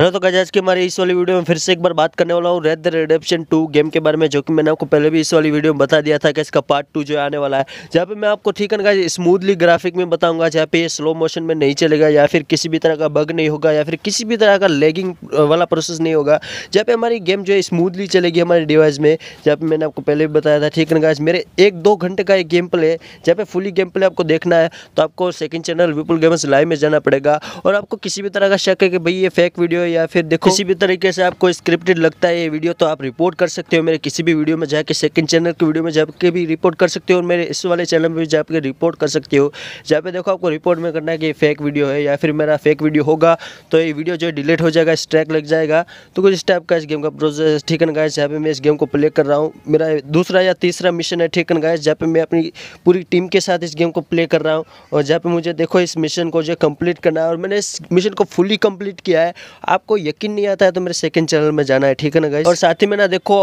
hello तो गजाज की हमारे इस वाली वीडियो में फिर से एक बार बात करने वाला हूँ red the redemption two game के बारे में जो कि मैंने आपको पहले भी इस वाली वीडियो में बता दिया था कि इसका पार्ट टू जो आने वाला है जहाँ पे मैं आपको ठीक है गाइज स्मूथली ग्राफिक में बताऊंगा जहाँ पे ये स्लो मोशन में नहीं चलेगा या फिर किसी भी तरह का बग नहीं होगा या फिर किसी भी तरह का लेगिंग वाला प्रोसेस नहीं होगा जहाँ पे हमारी गेम जो है स्मूथली चलेगी हमारे डिवाइस में जहाँ पे मैंने आपको पहले भी बताया था ठीक है गाइज मेरे एक दो घंटे का एक गेम प्ले जहाँ पे फुली गेम प्ले आपको देखना है तो आपको second channel Vipul gamers live में जाना पड़ेगा और आपको किसी भी तरह का शक है कि भाई ये फेक वीडियो या फिर देखो किसी भी तरीके से आपको स्क्रिप्टेड लगता है ये वीडियो तो आप रिपोर्ट कर सकते हो मेरे किसी भी वीडियो में जाके सेकंड चैनल के वीडियो में जाके भी रिपोर्ट कर सकते हो और मेरे इस वाले चैनल में भी जाके रिपोर्ट कर सकते हो जहाँ पे देखो आपको रिपोर्ट में करना है कि फेक वीडियो है या फिर मेरा फेक वीडियो होगा तो ये वीडियो जो है डिलीट हो जाएगा स्ट्रैक लग जाएगा तो कुछ इस टाइप का इस गेम का प्रोसेस ठीक है गाइस जहाँ पे मैं इस गेम को प्ले कर रहा हूँ मेरा दूसरा या तीसरा मिशन है ठीक है गाइस जहाँ पे मैं अपनी पूरी टीम के साथ इस गेम को प्ले कर रहा हूँ और जहाँ पे मुझे देखो इस मिशन को जो कंप्लीट करना है और मैंने इस मिशन को फुली कंप्लीट किया है आप आपको यकीन नहीं आता है तो मेरे सेकंड चैनल में जाना है ठीक है ना गाइज और साथ ही में ना देखो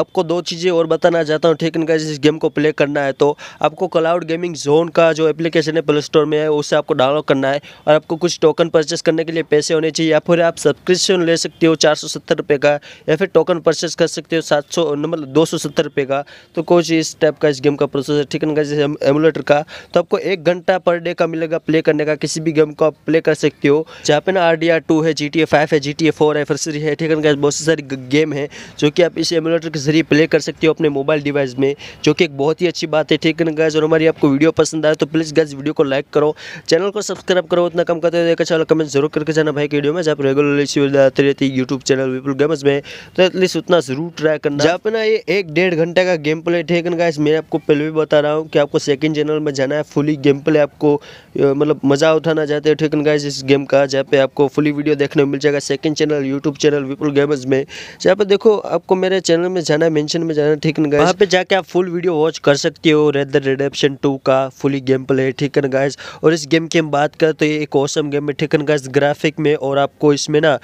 आपको दो चीज़ें और बताना चाहता हूँ ठीक है ना गाइज इस गेम को प्ले करना है तो आपको क्लाउड गेमिंग जोन का जो एप्लीकेशन है प्ले स्टोर में है उससे आपको डाउनलोड करना है और आपको कुछ टोकन परचेस करने के लिए पैसे होने चाहिए या फिर आप सब्सक्रिप्शन ले सकते हो चार रुपए का या फिर टोकन परचेस कर सकते हो सात सौ मतलब दो सौ सत्तर का तो कुछ इस टाइप का इस गेम का प्रोसेस है ठीक है ना गाइज एमुलेटर का तो आपको एक घंटा पर डे का मिलेगा प्ले करने का किसी भी गेम को आप प्ले कर सकते हो जहाँ पे ना आर डी आर टू है G T A five five है जी टी ए फोर है फिर है ठीक है बहुत सारी गेम है जो कि आप इस एमुलेटर के जरिए प्ले कर सकते हो अपने मोबाइल डिवाइस में जो कि एक बहुत ही अच्छी बात है ठीक है गैस और हमारी आपको वीडियो पसंद आए तो प्लीज़ गैस वीडियो को लाइक करो चैनल को सब्सक्राइब करो उतना कम करते हुए एक अच्छा कमेंट जरूर करके जाना भाई की वीडियो में जब रेगुलरली इसी आती रहती है यूट्यूब चैनल विपुल गेम्स में तो एटलीस्ट उतना जरूर ट्राई करना जब अपना ये एक डेढ़ घंटे का गेम प्ले ठीक है गैस मैं आपको पहले भी बता रहा हूँ कि आपको सेकेंड चैनल में जाना है फुली गेम प्ले आपको मतलब मज़ा उठाना चाहते हो ठीक है गैस इस गेम का जहाँ पे आपको फुली वीडियो देखने को मिल जाएगा जाएगा second channel YouTube channel Vipul gamers में तो यहाँ पर देखो आपको मेरे चैनल में जाना है मेंशन में जाना ठीक ना यहाँ पे जाके आप फुल वीडियो वॉच कर सकते हो रेड द रिडेप्शन टू का फुली गेम प्ले ठीक है गाइज और इस गेम की हम बात करें तो ये एक औसम गेम है ठीक है गाइज ग्राफिक में और आपको इसमें ना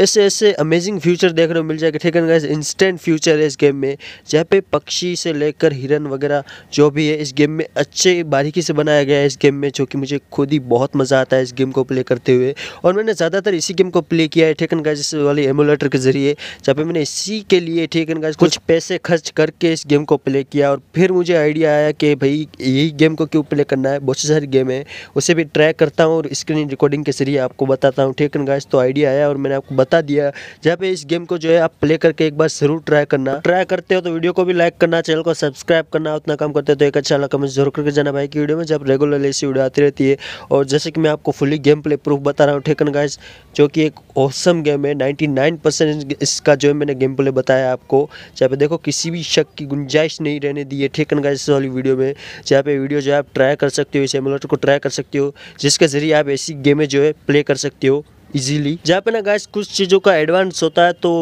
ऐसे ऐसे अमेजिंग फ्यूचर देखने को मिल जाएगा ठीक है गाइस इंस्टेंट फ्यूचर है इस गेम में जहाँ पे पक्षी से लेकर हिरन वगैरह जो भी है इस गेम में अच्छे बारीकी से बनाया गया है इस गेम में जो कि मुझे खुद ही बहुत मज़ा आता है इस गेम को प्ले करते हुए और मैंने ज़्यादातर इसी गेम को प्ले किया है ठीक है गाइस वाले एमुलेटर के ज़रिए जहाँ पर मैंने इसी के लिए ठीक है गाइस कुछ पैसे खर्च करके इस गेम को प्ले किया और फिर मुझे आइडिया आया कि भाई यही गेम को क्यों प्ले करना है बहुत सारी गेम है उसे भी ट्रैक करता हूँ और स्क्रीन रिकॉर्डिंग के ज़रिए आपको बताता हूँ ठीक है गाइस तो आइडिया आया और मैंने आपको बता दिया जहाँ पे इस गेम को जो है आप प्ले करके एक बार जरूर ट्राई करना ट्राई करते हो तो वीडियो को भी लाइक करना चैनल को सब्सक्राइब करना उतना काम करते हो तो एक अच्छा लगा कमेंट जरूर करके जाना भाई की वीडियो में जब रेगुलरली ऐसी वीडियो आती रहती है और जैसे कि मैं आपको फुली गेम प्ले प्रूफ बता रहा हूँ ठेकन गाइज जो कि एक औसम गेम है नाइन्टी इसका जो है मैंने गेम प्ले बताया आपको जहाँ पे देखो किसी भी शक की गुंजाइश नहीं रहने दी है ठेकन गाइज वाली वीडियो में जहाँ पे वीडियो जो है आप ट्राई कर सकते हो इस एमोलेटर को ट्राई कर सकते हो जिसके ज़रिए आप ऐसी गेमें जो है प्ले कर सकते हो इजीली जहाँ पे ना गैस कुछ चीज़ों का एडवांस होता है तो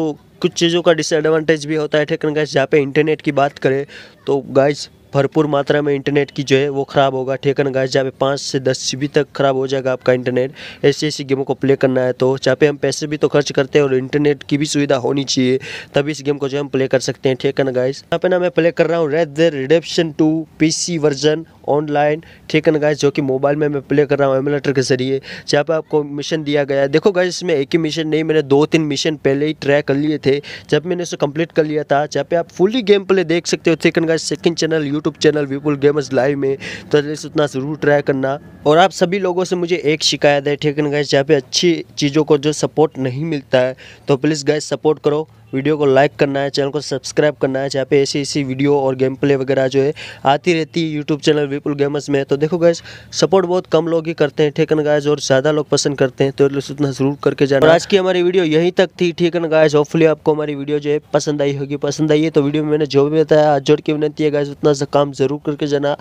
कुछ चीज़ों का डिसएडवांटेज भी होता है ठेकन गैस जहाँ पे इंटरनेट की बात करें तो गैस भरपूर मात्रा में इंटरनेट की जो है वो ख़राब होगा ठेकन गाइस जहाँ पे पाँच से दस जी तक ख़राब हो जाएगा आपका इंटरनेट ऐसी ऐसी गेमों को प्ले करना है तो जहाँ पे हम पैसे भी तो खर्च करते हैं और इंटरनेट की भी सुविधा होनी चाहिए तभी इस गेम को जो हम प्ले कर सकते हैं ठेकन गाइस यहाँ पे ना मैं प्ले कर रहा हूँ red dead redemption two P version online ठेकन गाइस जो कि मोबाइल में मैं प्ले कर रहा हूँ एमुलेटर के जरिए जहाँ पे आपको मिशन दिया गया है देखो गाइस इसमें एक ही मिशन नहीं मैंने दो तीन मिशन पहले ही ट्राई कर लिए थे जब मैंने उसे कम्प्लीट कर लिया था जहाँ पे आप फुली गेम प्ले देख सकते हो ठेकन guys second channel YouTube channel Vipul gamers live में तो उतना ज़रूर ट्राई करना और आप सभी लोगों से मुझे एक शिकायत है ठीक है गैस जहाँ पे अच्छी चीज़ों को जो सपोर्ट नहीं मिलता है तो प्लीज़ गैस सपोर्ट करो वीडियो को लाइक करना है चैनल को सब्सक्राइब करना है जहाँ पे ऐसी ऐसी वीडियो और गेम प्ले वगैरह जो है आती रहती है यूट्यूब चैनल विपुल गेमर्स में तो देखो गैस सपोर्ट बहुत कम लोग ही करते हैं ठेकन गाइज और ज़्यादा लोग पसंद करते हैं तो उतना जरूर करके जाना आज की हमारी वीडियो यहीं तक थी ठीक है गाइज होपफुली आपको हमारी वीडियो जो है पसंद आई होगी पसंद आई है तो वीडियो में मैंने जो भी बताया हाथ जोड़ की विनती है गाइज उतना सा काम जरूर करके जाना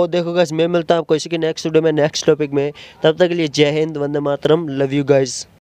और देखो गाइज मैं मिलता हूँ आपको इसी के नेक्स्ट वीडियो में नेक्स्ट टॉपिक में तब तक के लिए जय हिंद वंदे मातरम लव यू गाइज